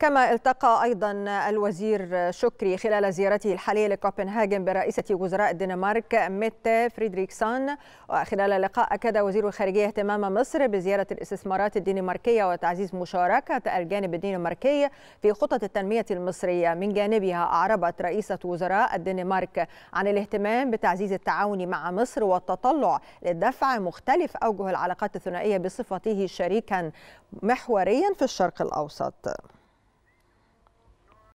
كما التقى أيضا الوزير شكري خلال زيارته الحالية لكوبنهاجن برئيسة وزراء الدنمارك ميت فريدريكسون وخلال اللقاء أكد وزير الخارجية اهتمام مصر بزيارة الاستثمارات الدنماركية وتعزيز مشاركة الجانب الدنماركي في خطط التنمية المصرية من جانبها أعربت رئيسة وزراء الدنمارك عن الاهتمام بتعزيز التعاون مع مصر والتطلع لدفع مختلف أوجه العلاقات الثنائية بصفته شريكا محوريا في الشرق الأوسط